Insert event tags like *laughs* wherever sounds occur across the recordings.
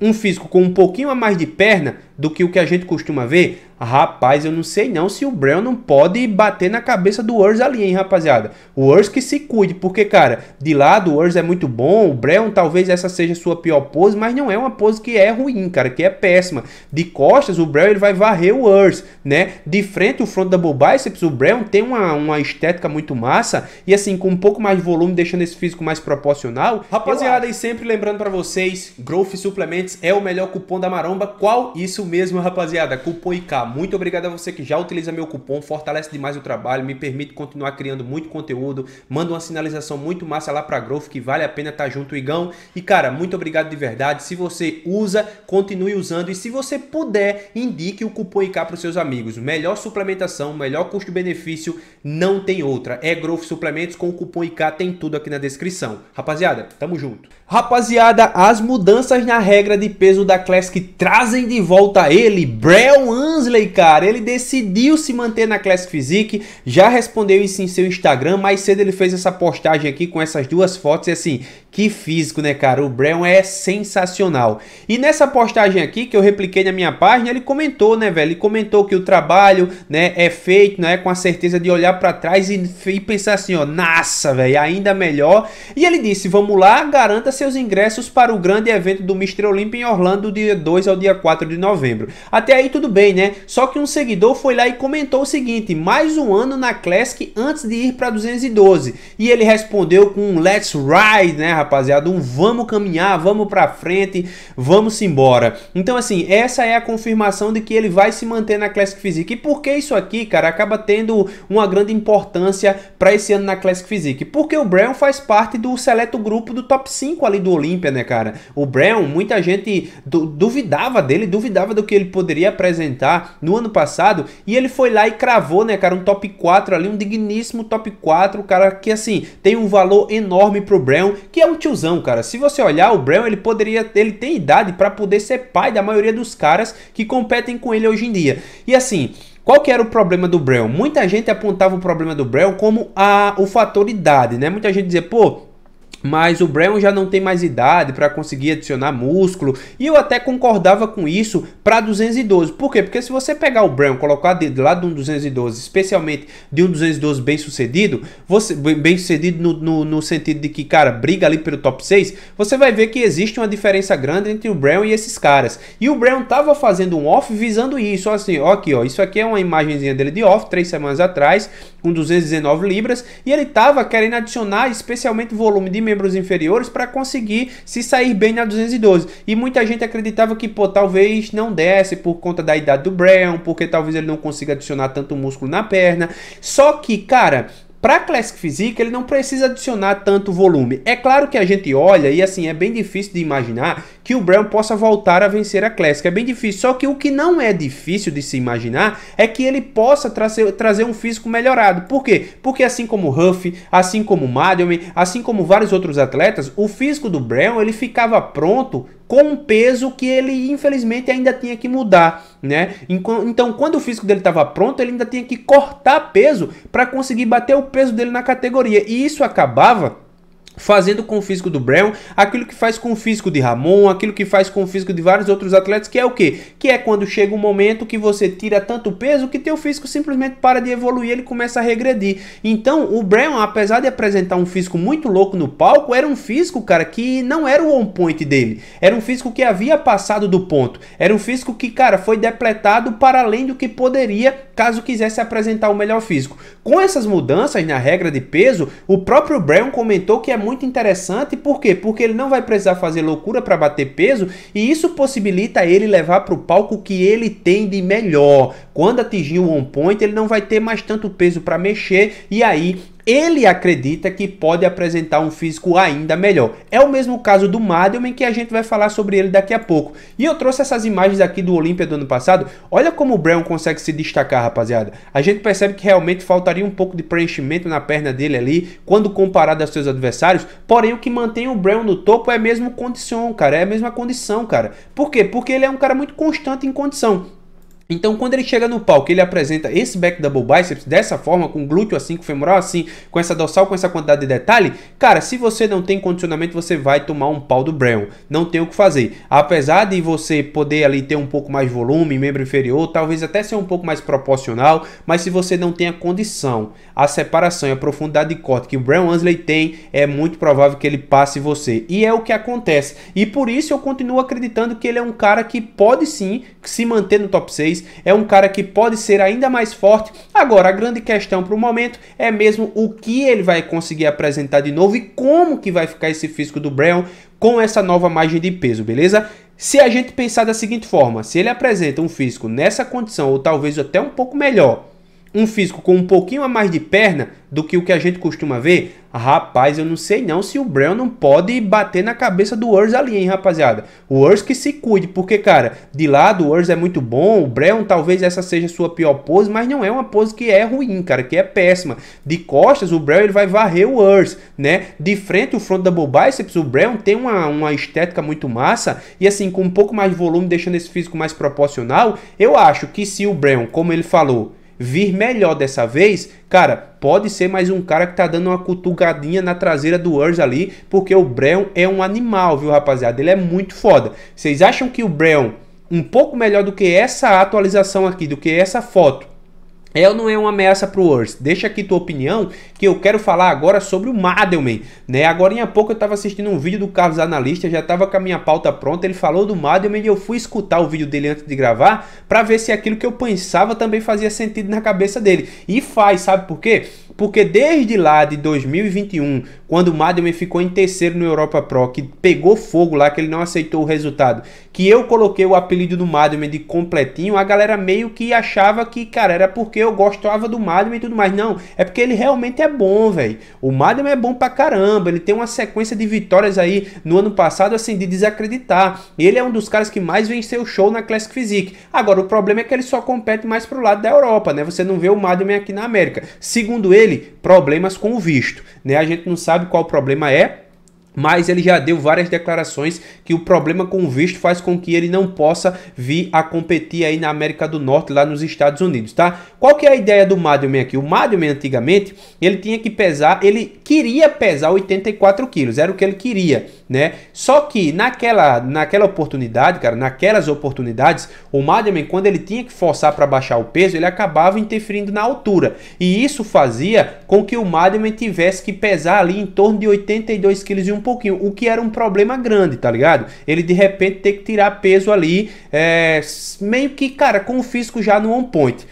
um físico com um pouquinho a mais de perna do que o que a gente costuma ver, Rapaz, eu não sei não se o Brown não pode bater na cabeça do Urs ali, hein, rapaziada. O Urs que se cuide, porque, cara, de lado o Urs é muito bom, o Brown talvez essa seja sua pior pose, mas não é uma pose que é ruim, cara, que é péssima. De costas, o Brown ele vai varrer o Urs, né? De frente, o front double biceps, o Brown tem uma, uma estética muito massa, e assim, com um pouco mais de volume, deixando esse físico mais proporcional. Rapaziada, e sempre lembrando para vocês, Growth Supplements é o melhor cupom da Maromba. Qual? Isso mesmo, rapaziada, cupom IK muito obrigado a você que já utiliza meu cupom, fortalece demais o trabalho, me permite continuar criando muito conteúdo, manda uma sinalização muito massa lá pra Growth que vale a pena estar tá junto, Igão. E cara, muito obrigado de verdade. Se você usa, continue usando e se você puder, indique o cupom IK para os seus amigos. Melhor suplementação, melhor custo-benefício, não tem outra. É Growth Suplementos com o cupom IK, tem tudo aqui na descrição. Rapaziada, tamo junto. Rapaziada, as mudanças na regra de peso da Classic trazem de volta ele, Brel Ansley Wesley, cara, ele decidiu se manter na Classic Physique, já respondeu isso em seu Instagram, mais cedo ele fez essa postagem aqui com essas duas fotos e assim, que físico, né, cara? O Brown é sensacional. E nessa postagem aqui que eu repliquei na minha página, ele comentou, né, velho? Ele comentou que o trabalho, né, é feito, né, com a certeza de olhar para trás e, e pensar assim, ó, nossa, velho, ainda melhor. E ele disse: "Vamos lá, garanta seus ingressos para o grande evento do Mr. Olympia em Orlando do dia 2 ao dia 4 de novembro". Até aí tudo bem, né? Só que um seguidor foi lá e comentou o seguinte: mais um ano na Classic antes de ir para 212. E ele respondeu com um let's ride, né, rapaziada? Um vamos caminhar, vamos para frente, vamos embora. Então, assim, essa é a confirmação de que ele vai se manter na Classic Physique. E por que isso aqui, cara, acaba tendo uma grande importância para esse ano na Classic Physique? Porque o Brown faz parte do seleto grupo do top 5 ali do Olímpia, né, cara? O Brown, muita gente duvidava dele, duvidava do que ele poderia apresentar no ano passado, e ele foi lá e cravou, né, cara, um top 4 ali, um digníssimo top 4, cara, que assim, tem um valor enorme pro Brown, que é um tiozão, cara. Se você olhar, o Brown, ele poderia, ele tem idade para poder ser pai da maioria dos caras que competem com ele hoje em dia. E assim, qual que era o problema do Brown? Muita gente apontava o problema do Brown como a, o fator idade, né? Muita gente dizia, pô, mas o Brown já não tem mais idade para conseguir adicionar músculo. E eu até concordava com isso para 212. Por quê? Porque se você pegar o Brown, colocar de lado de um 212, especialmente de um 212 bem sucedido, você bem sucedido no, no, no, sentido de que, cara, briga ali pelo top 6, você vai ver que existe uma diferença grande entre o Brown e esses caras. E o Brown tava fazendo um off visando isso. Assim, ó, aqui, ó. Isso aqui é uma imagenzinha dele de off, três semanas atrás, com 219 libras. E ele tava querendo adicionar especialmente volume de de membros inferiores para conseguir se sair bem na 212. E muita gente acreditava que, pô, talvez não desse por conta da idade do Brown, porque talvez ele não consiga adicionar tanto músculo na perna. Só que, cara, para Classic Physique, ele não precisa adicionar tanto volume. É claro que a gente olha e assim, é bem difícil de imaginar que o Brown possa voltar a vencer a Classic. É bem difícil, só que o que não é difícil de se imaginar é que ele possa trazer, trazer um físico melhorado. Por quê? Porque assim como Huff, assim como Madelman, assim como vários outros atletas, o físico do Brown, ele ficava pronto com um peso que ele infelizmente ainda tinha que mudar, né? Então, quando o físico dele estava pronto, ele ainda tinha que cortar peso para conseguir bater o peso dele na categoria. E isso acabava fazendo com o físico do Brown aquilo que faz com o físico de Ramon, aquilo que faz com o físico de vários outros atletas, que é o quê? Que é quando chega um momento que você tira tanto peso que teu físico simplesmente para de evoluir, ele começa a regredir. Então, o Brown, apesar de apresentar um físico muito louco no palco, era um físico, cara, que não era o on point dele. Era um físico que havia passado do ponto. Era um físico que, cara, foi depletado para além do que poderia caso quisesse apresentar o melhor físico. Com essas mudanças na regra de peso, o próprio Brown comentou que é muito muito interessante, por quê? Porque ele não vai precisar fazer loucura para bater peso e isso possibilita ele levar para o palco o que ele tem de melhor. Quando atingir o on point, ele não vai ter mais tanto peso para mexer e aí ele acredita que pode apresentar um físico ainda melhor. É o mesmo caso do Madelman que a gente vai falar sobre ele daqui a pouco. E eu trouxe essas imagens aqui do Olímpia do ano passado. Olha como o Brown consegue se destacar, rapaziada. A gente percebe que realmente faltaria um pouco de preenchimento na perna dele ali, quando comparado aos seus adversários. Porém, o que mantém o Brown no topo é mesmo condição, cara. É a mesma condição, cara. Por quê? Porque ele é um cara muito constante em condição. Então, quando ele chega no palco, ele apresenta esse back double biceps dessa forma, com glúteo assim, com femoral assim, com essa dorsal, com essa quantidade de detalhe, cara, se você não tem condicionamento, você vai tomar um pau do Brown. Não tem o que fazer. Apesar de você poder ali ter um pouco mais volume, membro inferior, talvez até ser um pouco mais proporcional, mas se você não tem a condição, a separação e a profundidade de corte que o Brown Ansley tem, é muito provável que ele passe você. E é o que acontece. E por isso eu continuo acreditando que ele é um cara que pode sim se manter no top 6, vocês, é um cara que pode ser ainda mais forte. Agora, a grande questão para o momento é mesmo o que ele vai conseguir apresentar de novo e como que vai ficar esse físico do Brown com essa nova margem de peso, beleza? Se a gente pensar da seguinte forma, se ele apresenta um físico nessa condição ou talvez até um pouco melhor um físico com um pouquinho a mais de perna do que o que a gente costuma ver, rapaz, eu não sei não se o Brown não pode bater na cabeça do Urs ali, hein, rapaziada. O Urs que se cuide, porque, cara, de lado o Urs é muito bom, o Brown talvez essa seja a sua pior pose, mas não é uma pose que é ruim, cara, que é péssima. De costas, o Brown ele vai varrer o Urs, né? De frente, o front double biceps, o Brown tem uma, uma estética muito massa, e assim, com um pouco mais de volume, deixando esse físico mais proporcional, eu acho que se o Brown, como ele falou, vir melhor dessa vez, cara, pode ser mais um cara que tá dando uma cutugadinha na traseira do Urs ali, porque o Breon é um animal, viu, rapaziada? Ele é muito foda. Vocês acham que o Breon, um pouco melhor do que essa atualização aqui, do que essa foto, é ou não é uma ameaça para o Warriors? Deixa aqui tua opinião, que eu quero falar agora sobre o Madelman, né? Agora em pouco eu estava assistindo um vídeo do Carlos Analista, já estava com a minha pauta pronta, ele falou do Madelman e eu fui escutar o vídeo dele antes de gravar para ver se aquilo que eu pensava também fazia sentido na cabeça dele. E faz, sabe por quê? porque desde lá de 2021, quando o Madman ficou em terceiro no Europa Pro, que pegou fogo lá, que ele não aceitou o resultado, que eu coloquei o apelido do Madman de completinho, a galera meio que achava que, cara, era porque eu gostava do Madman e tudo mais. Não, é porque ele realmente é bom, velho. O Madman é bom pra caramba, ele tem uma sequência de vitórias aí no ano passado, assim, de desacreditar. Ele é um dos caras que mais venceu o show na Classic Physique. Agora, o problema é que ele só compete mais pro lado da Europa, né? Você não vê o Madman aqui na América. Segundo ele, dele problemas com o visto. Né? A gente não sabe qual o problema é, mas ele já deu várias declarações que o problema com o visto faz com que ele não possa vir a competir aí na América do Norte, lá nos Estados Unidos, tá? Qual que é a ideia do Madman aqui? O Madman antigamente, ele tinha que pesar, ele queria pesar 84 quilos, era o que ele queria, né? Só que naquela, naquela oportunidade, cara, naquelas oportunidades, o Madman, quando ele tinha que forçar para baixar o peso, ele acabava interferindo na altura. E isso fazia com que o Madman tivesse que pesar ali em torno de 82 quilos e um pouquinho, o que era um problema grande, tá ligado? Ele de repente ter que tirar peso ali, é, meio que, cara, com o físico já no on point.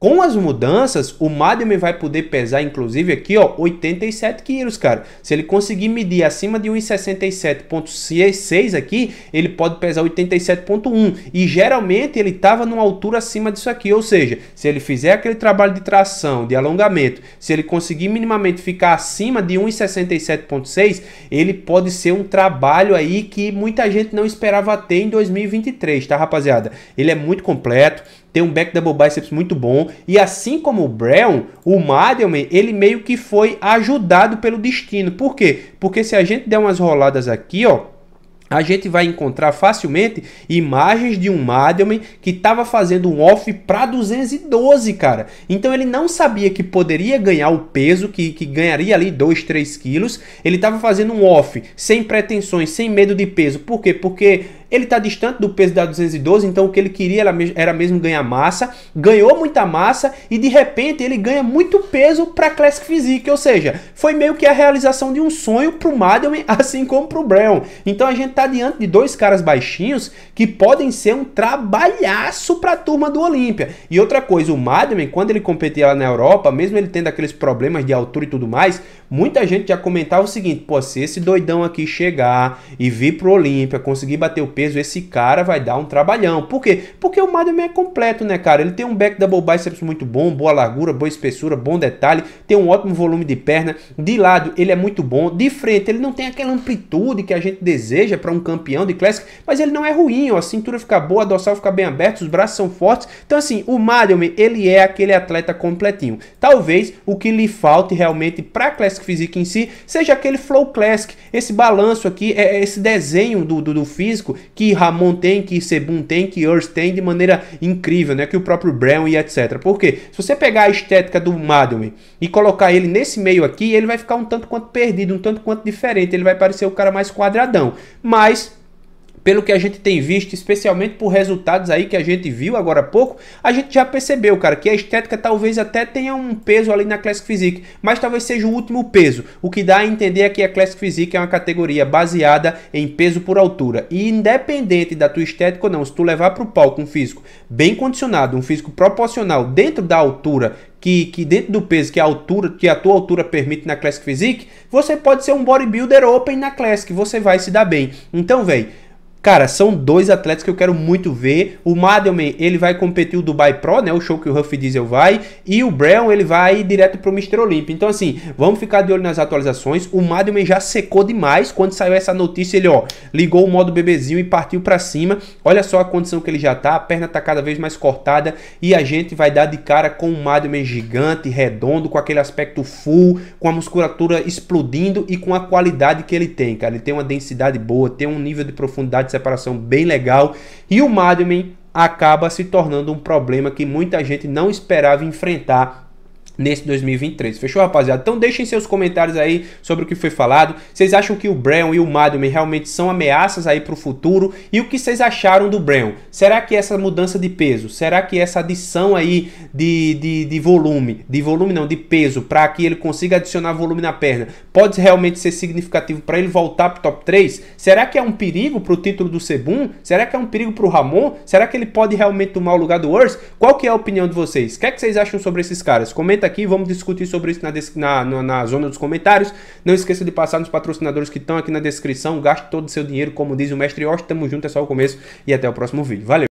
Com as mudanças, o Madman vai poder pesar, inclusive aqui, ó, 87 quilos, cara. Se ele conseguir medir acima de 1,67,6 aqui, ele pode pesar 87,1. E geralmente ele estava numa altura acima disso aqui, ou seja, se ele fizer aquele trabalho de tração, de alongamento, se ele conseguir minimamente ficar acima de 1,67,6, ele pode ser um trabalho aí que muita gente não esperava ter em 2023, tá, rapaziada? Ele é muito completo tem um back double biceps muito bom. E assim como o Brown, o Madelman, ele meio que foi ajudado pelo destino. Por quê? Porque se a gente der umas roladas aqui, ó, a gente vai encontrar facilmente imagens de um Madelman que estava fazendo um off para 212, cara. Então ele não sabia que poderia ganhar o peso, que, que ganharia ali 2, 3 quilos. Ele estava fazendo um off sem pretensões, sem medo de peso. Por quê? Porque ele está distante do peso da 212, então o que ele queria era mesmo ganhar massa. Ganhou muita massa e de repente ele ganha muito peso para Classic Physique, ou seja, foi meio que a realização de um sonho para o Madelman, *laughs* assim como para o Brown. Então a gente está diante de dois caras baixinhos que podem ser um trabalhaço para a turma do Olímpia. E outra coisa, o Madelman, quando ele competia lá na Europa, mesmo ele tendo aqueles problemas de altura e tudo mais, muita gente já comentava o seguinte: pô, se esse doidão aqui chegar e vir pro Olímpia, conseguir bater o peso, esse cara vai dar um trabalhão. Por quê? Porque o Madman é completo, né, cara? Ele tem um back double biceps muito bom, boa largura, boa espessura, bom detalhe, tem um ótimo volume de perna. De lado, ele é muito bom. De frente, ele não tem aquela amplitude que a gente deseja para um campeão de classic, mas ele não é ruim, ó. A cintura fica boa, a dorsal fica bem aberta, os braços são fortes. Então, assim, o Madman, ele é aquele atleta completinho. Talvez o que lhe falte realmente para classic Classic físico em si, seja aquele Flow Classic, esse balanço aqui, é, é esse desenho do, do, do físico que Ramon tem, que Sebum tem, que Urs tem de maneira incrível, né? Que o próprio Brown e etc. Porque se você pegar a estética do Madeline e colocar ele nesse meio aqui, ele vai ficar um tanto quanto perdido, um tanto quanto diferente. Ele vai parecer o cara mais quadradão. Mas pelo que a gente tem visto, especialmente por resultados aí que a gente viu agora há pouco, a gente já percebeu, cara, que a estética talvez até tenha um peso ali na Classic Physique, mas talvez seja o último peso. O que dá a entender é que a Classic Physique é uma categoria baseada em peso por altura. E independente da tua estética ou não, se tu levar para o palco um físico bem condicionado, um físico proporcional dentro da altura que, que, dentro do peso que a altura, que a tua altura permite na Classic Physique, você pode ser um bodybuilder open na Classic, você vai se dar bem. Então, velho, Cara, são dois atletas que eu quero muito ver. O Madelman, ele vai competir o Dubai Pro, né? O show que o Huff Diesel vai. E o Brown, ele vai direto pro Mr. Olympia. Então, assim, vamos ficar de olho nas atualizações. O Madelman já secou demais. Quando saiu essa notícia, ele, ó, ligou o modo bebezinho e partiu para cima. Olha só a condição que ele já tá. A perna tá cada vez mais cortada. E a gente vai dar de cara com um Madelman gigante, redondo, com aquele aspecto full, com a musculatura explodindo e com a qualidade que ele tem, cara. Ele tem uma densidade boa, tem um nível de profundidade de separação bem legal. E o Madman acaba se tornando um problema que muita gente não esperava enfrentar nesse 2023. Fechou, rapaziada? Então deixem seus comentários aí sobre o que foi falado. Vocês acham que o Brown e o Madman realmente são ameaças aí para o futuro? E o que vocês acharam do Brown? Será que essa mudança de peso, será que essa adição aí de, de, de volume, de volume não, de peso, para que ele consiga adicionar volume na perna, pode realmente ser significativo para ele voltar para o top 3? Será que é um perigo para o título do Sebum? Será que é um perigo para o Ramon? Será que ele pode realmente tomar o lugar do Urs? Qual que é a opinião de vocês? O que, é que vocês acham sobre esses caras? Comenta aqui, vamos discutir sobre isso na, na, na, zona dos comentários. Não esqueça de passar nos patrocinadores que estão aqui na descrição. Gaste todo o seu dinheiro, como diz o mestre Osh. Tamo junto, é só o começo e até o próximo vídeo. Valeu!